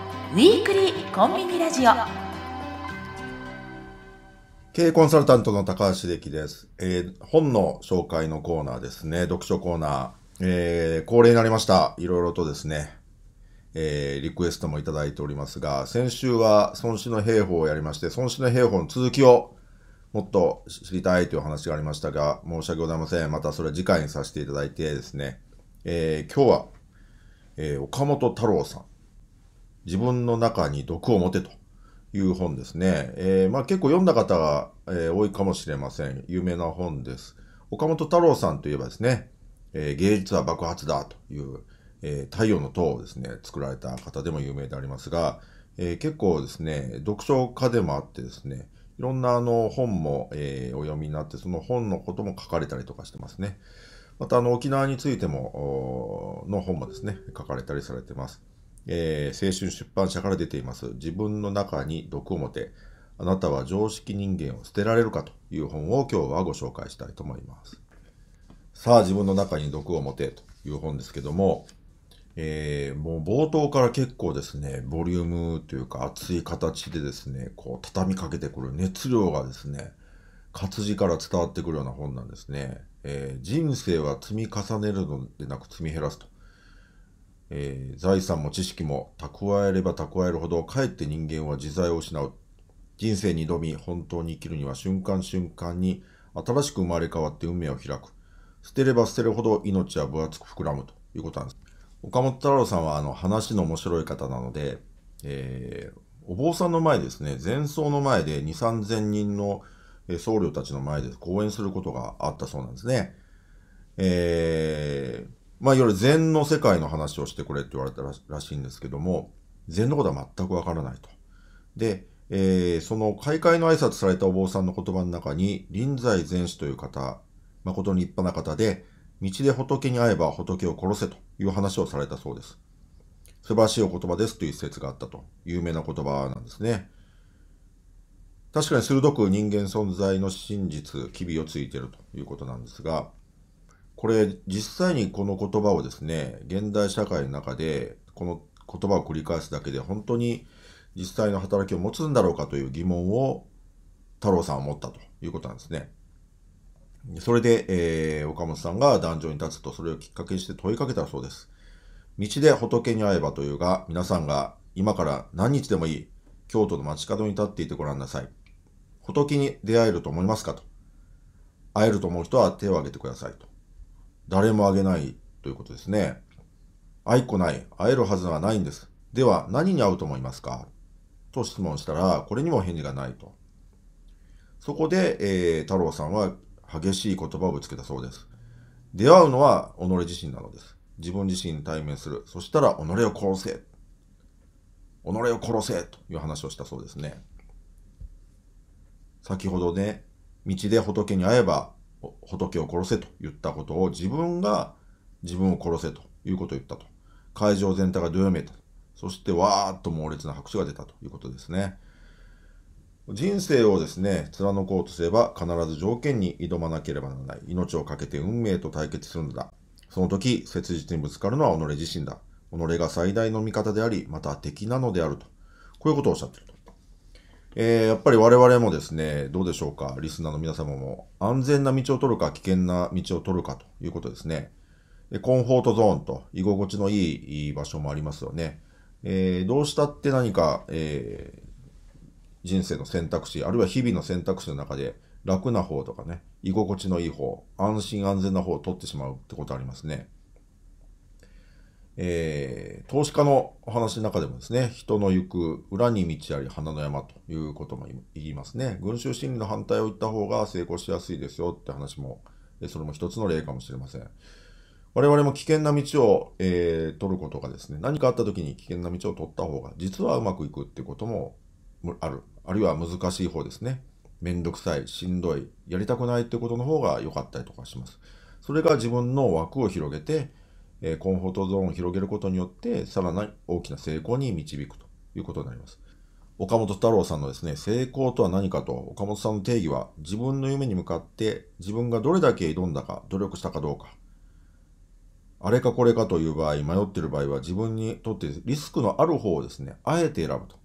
ウィークリーコンビニラジオ
経営コンサルタントの高橋歴です、えー、本の紹介のコーナーですね。読書コーナー。えー、恒例になりました。いろいろとですね、えー、リクエストもいただいておりますが、先週は孫子の兵法をやりまして、孫子の兵法の続きをもっと知りたいという話がありましたが、申し訳ございません。またそれは次回にさせていただいてですね、えー、今日は、えー、岡本太郎さん。自分の中に毒を持てという本ですね。えー、まあ、結構読んだ方が、えー、多いかもしれません。有名な本です。岡本太郎さんといえばですね、えー、芸術は爆発だという、え太陽の塔をですね、作られた方でも有名でありますが、え結構ですね、読書家でもあってですね、いろんなあの本も、えお読みになって、その本のことも書かれたりとかしてますね。またあの沖縄についても、の本もですね、書かれたりされてます。えー、青春出版社から出ています、自分の中に毒を持て、あなたは常識人間を捨てられるかという本を今日はご紹介したいと思います。さあ、自分の中に毒を持てという本ですけども、えー、もう冒頭から結構ですね、ボリュームというか熱い形でですね、こう畳みかけてくる熱量がですね、活字から伝わってくるような本なんですね。えー、人生は積み重ねるのでなく積み減らすとえー、財産も知識も蓄えれば蓄えるほどかえって人間は自在を失う人生に挑み本当に生きるには瞬間瞬間に新しく生まれ変わって運命を開く捨てれば捨てるほど命は分厚く膨らむということなんです岡本太郎さんはあの話の面白い方なので、えー、お坊さんの前ですね前奏の前で2 3 0 0 0人の僧侶たちの前で講演することがあったそうなんですねえーまあ、いわゆる禅の世界の話をしてくれって言われたらしいんですけども、禅のことは全くわからないと。で、えー、その開会の挨拶されたお坊さんの言葉の中に、臨済禅師という方、誠に立派な方で、道で仏に会えば仏を殺せという話をされたそうです。素晴らしいお言葉ですという説があったと、有名な言葉なんですね。確かに鋭く人間存在の真実、機微をついているということなんですが、これ実際にこの言葉をですね、現代社会の中でこの言葉を繰り返すだけで本当に実際の働きを持つんだろうかという疑問を太郎さんは持ったということなんですね。それで、えー、岡本さんが壇上に立つとそれをきっかけにして問いかけたそうです。道で仏に会えばというが、皆さんが今から何日でもいい京都の街角に立っていてごらんなさい。仏に出会えると思いますかと。会えると思う人は手を挙げてくださいと。誰もあげないということですね。愛っこない、会えるはずはないんです。では、何に会うと思いますかと質問したら、これにも返事がないと。そこで、えー、太郎さんは激しい言葉をぶつけたそうです。出会うのは己自身なのです。自分自身に対面する。そしたら、己を殺せ。己を殺せという話をしたそうですね。先ほどね、道で仏に会えば仏を殺せと言ったことを自分が自分を殺せということを言ったと。会場全体がどよめた。そしてわーっと猛烈な拍手が出たということですね。人生をですね、貫こうとすれば必ず条件に挑まなければならない。命を懸けて運命と対決するのだ。その時、切実にぶつかるのは己自身だ。己が最大の味方であり、また敵なのであると。こういうことをおっしゃっているえー、やっぱり我々もですね、どうでしょうか、リスナーの皆様も、安全な道を取るか、危険な道を取るかということですね。でコンフォートゾーンと居心地のいい場所もありますよね。えー、どうしたって何か、えー、人生の選択肢、あるいは日々の選択肢の中で、楽な方とかね、居心地のいい方、安心安全な方を取ってしまうってことありますね。えー、投資家のお話の中でもですね、人の行く裏に道あり花の山ということも言いますね。群衆心理の反対を言った方が成功しやすいですよって話も、それも一つの例かもしれません。我々も危険な道を、えー、取ることがですね、何かあった時に危険な道を取った方が、実はうまくいくってこともある。あるいは難しい方ですね。めんどくさい、しんどい、やりたくないってことの方が良かったりとかします。それが自分の枠を広げて、えコンフォートゾーンを広げることによって、さらなる大きな成功に導くということになります。岡本太郎さんのですね、成功とは何かと、岡本さんの定義は、自分の夢に向かって自分がどれだけ挑んだか、努力したかどうか、あれかこれかという場合、迷っている場合は自分にとってリスクのある方をですね、あえて選ぶと。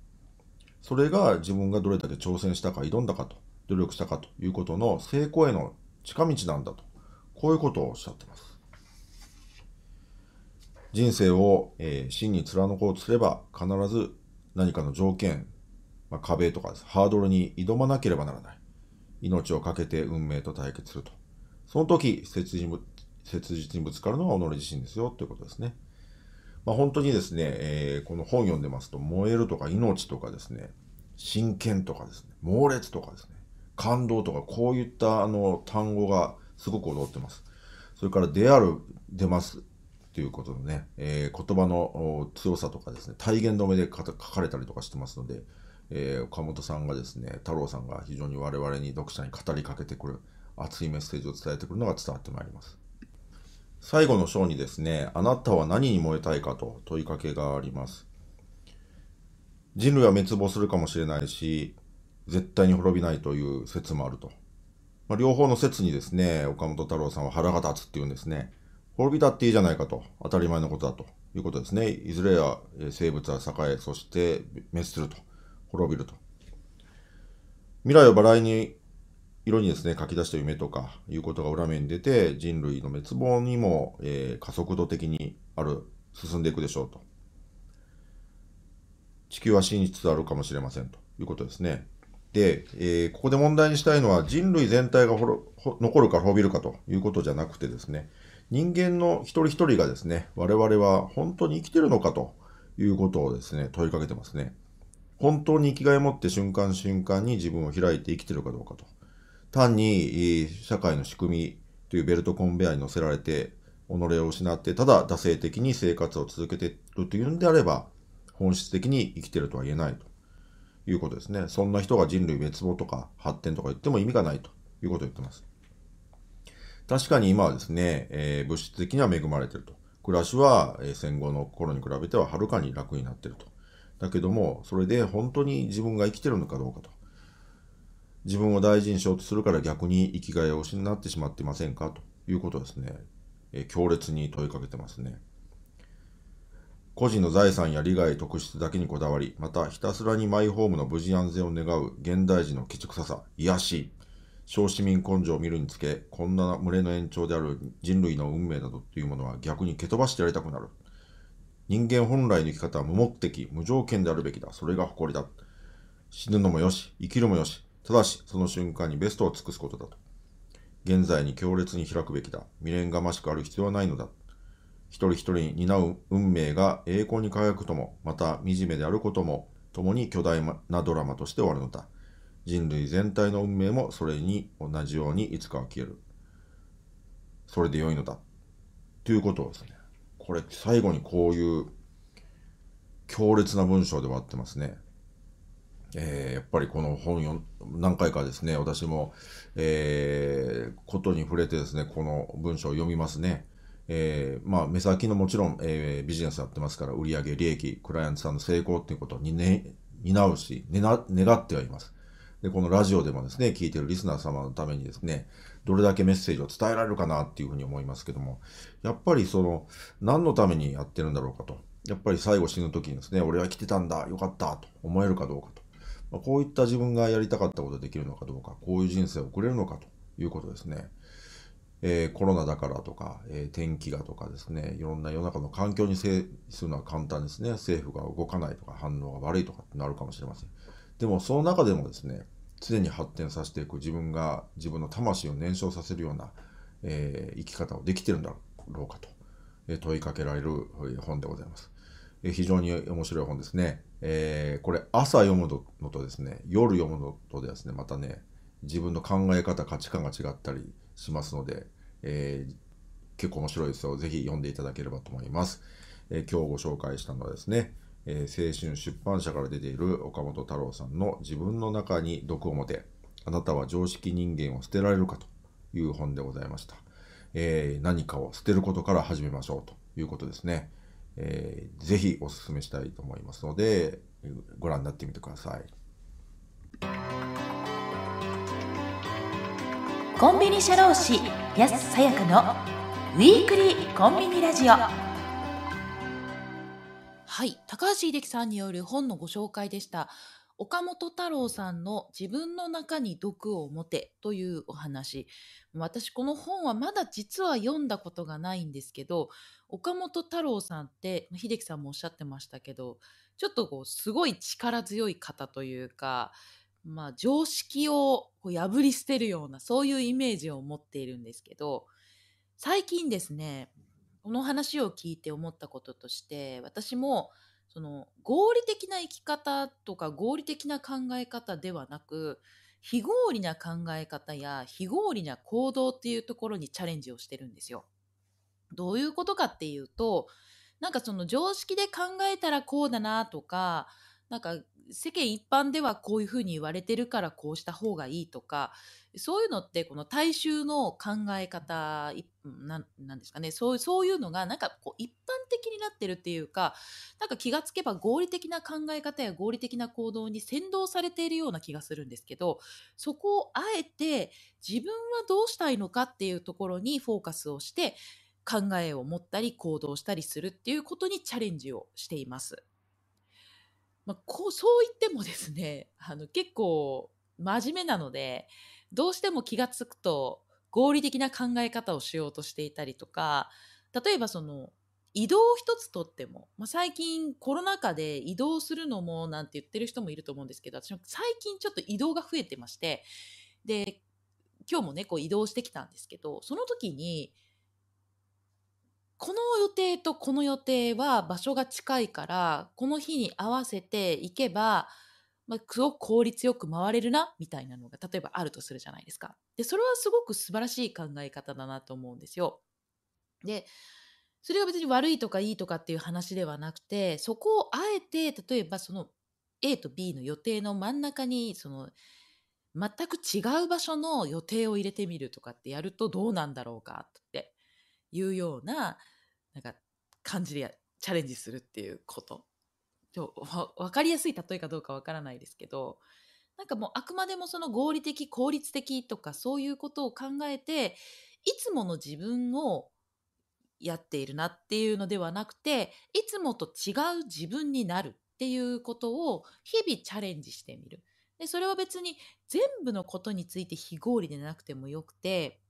それが自分がどれだけ挑戦したか、挑んだかと、努力したかということの成功への近道なんだと、こういうことをおっしゃってます。人生を、えー、真に貫こうとすれば、必ず何かの条件、まあ、壁とかハードルに挑まなければならない。命を懸けて運命と対決すると。その時、切実切実にぶつかるのは己自身ですよということですね。まあ、本当にですね、えー、この本読んでますと、燃えるとか命とかですね、真剣とかですね、猛烈とかですね、感動とか、こういったあの単語がすごく踊ってます。それから出ある、出ます、ということのね、えー、言葉の強さとかですね、体言止めで書かれたりとかしてますので、えー、岡本さんがですね、太郎さんが非常に我々に読者に語りかけてくる熱いメッセージを伝えてくるのが伝わってまいります。最後の章にですね、あなたは何に燃えたいかと問いかけがあります。人類は滅亡するかもしれないし、絶対に滅びないという説もあると。まあ、両方の説にですね、岡本太郎さんは腹が立つっていうんですね。滅びたっていいじゃないかと、当たり前のことだということですね。いずれは生物は栄え、そして滅すると、滅びると。未来をバラに色にですね、書き出した夢とかいうことが裏目に出て、人類の滅亡にも、えー、加速度的にある、進んでいくでしょうと。地球は死につつあるかもしれませんということですね。で、えー、ここで問題にしたいのは、人類全体がほろ残るか滅びるかということじゃなくてですね、人間の一人一人がですね、我々は本当に生きてるのかということをですね、問いかけてますね。本当に生きがいを持って瞬間瞬間に自分を開いて生きてるかどうかと。単に社会の仕組みというベルトコンベアに乗せられて、己を失って、ただ惰性的に生活を続けているというんであれば、本質的に生きてるとは言えないということですね。そんな人が人類滅亡とか発展とか言っても意味がないということを言ってます。確かに今はですね、えー、物質的には恵まれてると。暮らしは戦後の頃に比べてははるかに楽になってると。だけども、それで本当に自分が生きてるのかどうかと。自分を大事にしようとするから逆に生きがいを失ってしまっていませんかということですね、えー、強烈に問いかけてますね。個人の財産や利害、特質だけにこだわり、またひたすらにマイホームの無事安全を願う現代人のケチくささ、癒しい。小市民根性を見るにつけ、こんな群れの延長である人類の運命などというものは逆に蹴飛ばしてやりたくなる。人間本来の生き方は無目的、無条件であるべきだ。それが誇りだ。死ぬのもよし、生きるもよし。ただし、その瞬間にベストを尽くすことだと。現在に強烈に開くべきだ。未練がましくある必要はないのだ。一人一人に担う運命が栄光に輝くとも、また惨めであることも、共に巨大なドラマとして終わるのだ。人類全体の運命もそれに同じようにいつかは消える。それで良いのだ。ということをですね、これ最後にこういう強烈な文章で終わってますね。えー、やっぱりこの本を何回かですね、私も、えー、ことに触れてですね、この文章を読みますね。えー、まあ、目先のもちろん、えー、ビジネスやってますから、売上利益、クライアントさんの成功っていうことを担うし、願ってはいます。で、このラジオでもですね、聞いてるリスナー様のためにですね、どれだけメッセージを伝えられるかなっていうふうに思いますけども、やっぱりその、何のためにやってるんだろうかと。やっぱり最後死ぬ時にですね、俺は来てたんだ、よかったと思えるかどうかと。まあ、こういった自分がやりたかったことできるのかどうか、こういう人生を送れるのかということですね。えー、コロナだからとか、えー、天気がとかですね、いろんな世の中の環境に制するのは簡単ですね。政府が動かないとか、反応が悪いとかってなるかもしれません。でも、その中でもですね、常に発展させていく自分が自分の魂を燃焼させるような、えー、生き方をできてるんだろうかと、え問いかけられる本でございます。え非常に面白い本ですね。えー、これ朝読むのとですね夜読むのとですねまたね自分の考え方価値観が違ったりしますので、えー、結構面白いですよ。ぜひ読んでいただければと思います。えー、今日ご紹介したのはですねえー、青春出版社から出ている岡本太郎さんの自分の中に毒を持て、あなたは常識人間を捨てられるかという本でございました。えー、何かを捨てることから始めましょうということですね。えー、ぜひお勧めしたいと思いますので、ご覧になってみてください。
コンビニ社労士安さやかのウィークリーコンビニラジオはい、高橋英樹さんによる本のご紹介でした。岡本太郎さんの自分の中に毒を持てというお話。私この本はまだ実は読んだことがないんですけど、岡本太郎さんって、秀樹さんもおっしゃってましたけど、ちょっとこうすごい力強い方というか、まあ常識をこう破り捨てるようなそういうイメージを持っているんですけど、最近ですね、この話を聞いて思ったこととして私もその合理的な生き方とか合理的な考え方ではなく非合理な考え方や非合理な行動っていうところにチャレンジをしてるんですよ。どういうことかっていうとなんかその常識で考えたらこうだなとかなんか世間一般ではこういうふうに言われてるからこうした方がいいとかそういうのってこの大衆の考え方なんですかねそうそういうのがなんかこう一般的になってるっていうかなんか気がつけば合理的な考え方や合理的な行動に先導されているような気がするんですけどそこをあえて自分はどうしたいのかっていうところにフォーカスをして考えを持ったり行動したりするっていうことにチャレンジをしています。まあ、こう、そう言ってもですね、あの、結構、真面目なので、どうしても気が付くと、合理的な考え方をしようとしていたりとか、例えばその、移動一つとっても、まあ、最近コロナ禍で移動するのもなんて言ってる人もいると思うんですけど、私も最近ちょっと移動が増えてまして、で、今日もね、こう移動してきたんですけど、その時に、この予定とこの予定は場所が近いから、この日に合わせていけば、まあ、すごく効率よく回れるな、みたいなのが、例えばあるとするじゃないですか。で、それはすごく素晴らしい考え方だなと思うんですよ。で、それが別に悪いとかいいとかっていう話ではなくて、そこをあえて、例えばその A と B の予定の真ん中に、その、全く違う場所の予定を入れてみるとかってやるとどうなんだろうかって。いうような、なんか感じでやチャレンジするっていうこと。分かりやすい例えかどうかわからないですけど、なんかもうあくまでもその合理的、効率的とかそういうことを考えて、いつもの自分をやっているなっていうのではなくて、いつもと違う自分になるっていうことを日々チャレンジしてみる。で、それは別に全部のことについて非合理でなくてもよくて、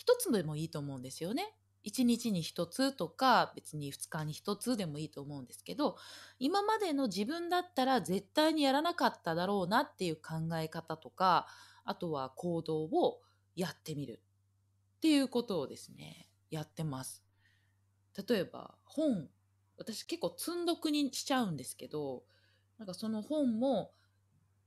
一つでもいいと思うんですよね。1日に1つとか別に2日に1つでもいいと思うんですけど今までの自分だったら絶対にやらなかっただろうなっていう考え方とかあとは行動をやってみるっていうことをですねやってます。例えば本私結構積んどくにしちゃうんですけどなんかその本も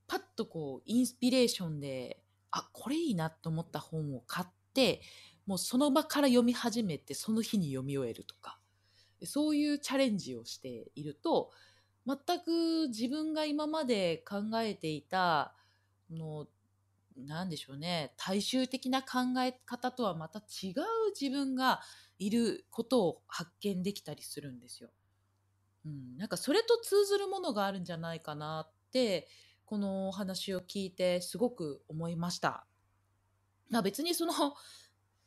パッとこうインスピレーションであこれいいなと思った本を買っってもうその場から読み始めてその日に読み終えるとかそういうチャレンジをしていると全く自分が今まで考えていたの何でしょうね大衆的な考え方とはまた違う自分がいることを発見できたりするんですよ。うん、なんかそれと通ずるものがあるんじゃないかなってこのお話を聞いてすごく思いました。まあ、別にその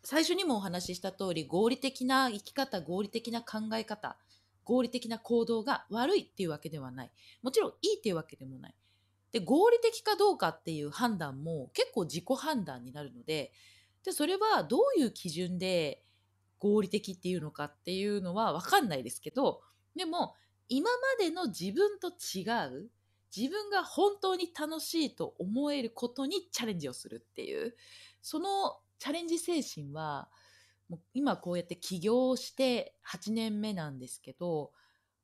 最初にもお話しした通り合理的な生き方合理的な考え方合理的な行動が悪いっていうわけではないもちろんいいっていうわけでもないで合理的かどうかっていう判断も結構自己判断になるのででそれはどういう基準で合理的っていうのかっていうのは分かんないですけどでも今までの自分と違う自分が本当に楽しいと思えることにチャレンジをするっていうそのチャレンジ精神は、もう今こうやって起業して8年目なんですけど、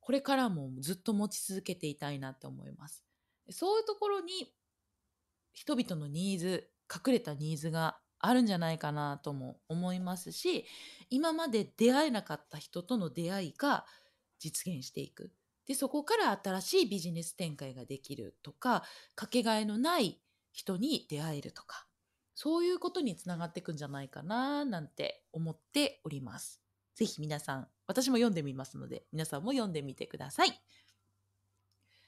これからもずっと持ち続けていたいなって思います。そういうところに人々のニーズ、隠れたニーズがあるんじゃないかなとも思いますし、今まで出会えなかった人との出会いが実現していく。で、そこから新しいビジネス展開ができるとか、かけがえのない人に出会えるとか、そういうことにつながっていくんじゃないかななんて思っております。ぜひ皆さん、私も読んでみますので、皆さんも読んでみてください。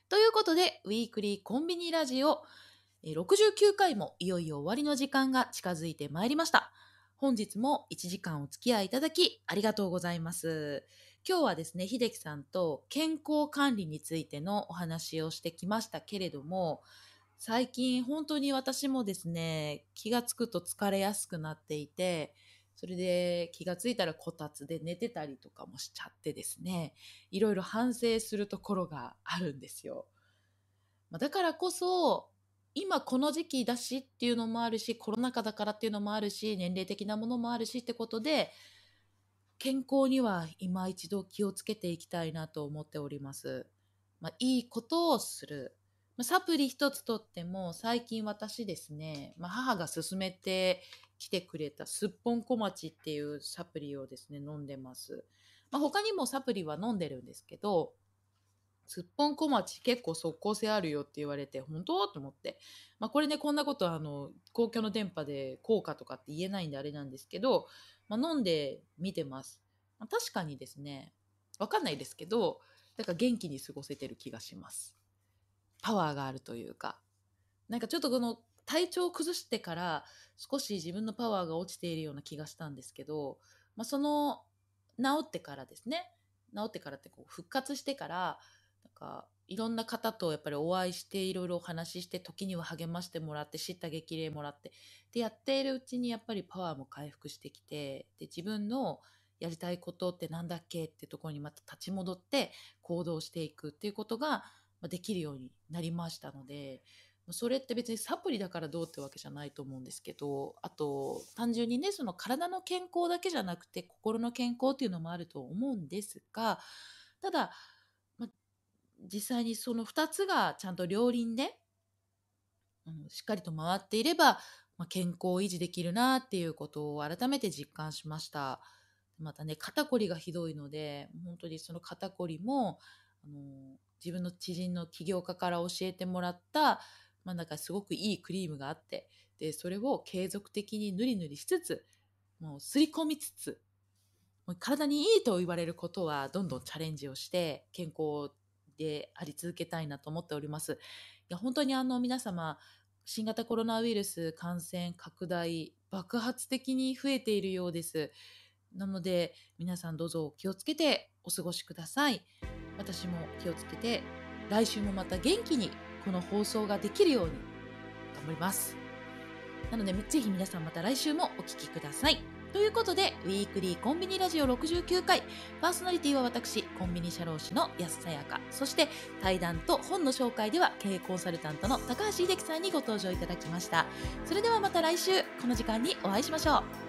ということで、ウィークリーコンビニラジオ69回もいよいよ終わりの時間が近づいてまいりました。本日も1時間お付き合いいただきありがとうございます。今日はですね、秀樹さんと健康管理についてのお話をしてきましたけれども、最近本当に私もですね、気がつくと疲れやすくなっていて、それで気がついたらこたつで寝てたりとかもしちゃってですね、いろいろ反省するところがあるんですよ。だからこそ、今この時期だしっていうのもあるし、コロナ禍だからっていうのもあるし、年齢的なものもあるしってことで、健康には今一度気をつけていきたいなと思っております。まあ、いいことをする。サプリ一つとっても最近私ですね、まあ、母が勧めてきてくれたすっぽんこまちっていうサプリをですね飲んでます、まあ、他にもサプリは飲んでるんですけどすっぽんこまち結構即効性あるよって言われて本当と思って、まあ、これねこんなことあの公共の電波で効果とかって言えないんであれなんですけど、まあ、飲んでみてます、まあ、確かにですねわかんないですけどだから元気に過ごせてる気がしますパワーがあるというかなんかちょっとこの体調を崩してから少し自分のパワーが落ちているような気がしたんですけど、まあ、その治ってからですね治ってからってこう復活してからなんかいろんな方とやっぱりお会いしていろいろお話しして時には励ましてもらって知った激励もらってでやっているうちにやっぱりパワーも回復してきてで自分のやりたいことって何だっけってところにまた立ち戻って行動していくっていうことができるようになりましたので、それって別にサプリだからどうってわけじゃないと思うんですけど、あと、単純にね、その体の健康だけじゃなくて、心の健康っていうのもあると思うんですが、ただ、ま、実際にその2つがちゃんと両輪で、うん、しっかりと回っていれば、ま健康を維持できるなっていうことを改めて実感しました。またね、肩こりがひどいので、本当にその肩こりも、あの自分の知人の起業家から教えてもらった、まあ、なんかすごくいいクリームがあってでそれを継続的にぬりぬりしつつもうすり込みつつもう体にいいと言われることはどんどんチャレンジをして健康であり続けたいなと思っております。いや本当にあの皆様新型コロナウイルス感染拡大爆発的に増えているようです。なので皆さんどうぞ気をつけてお過ごしください。私も気をつけて来週もまた元気にこの放送ができるように頑張りますなのでぜひ皆さんまた来週もお聴きくださいということでウィークリーコンビニラジオ69回パーソナリティは私コンビニ社労士の安さやかそして対談と本の紹介では経営コンサルタントの高橋秀樹さんにご登場いただきましたそれではまた来週この時間にお会いしましょう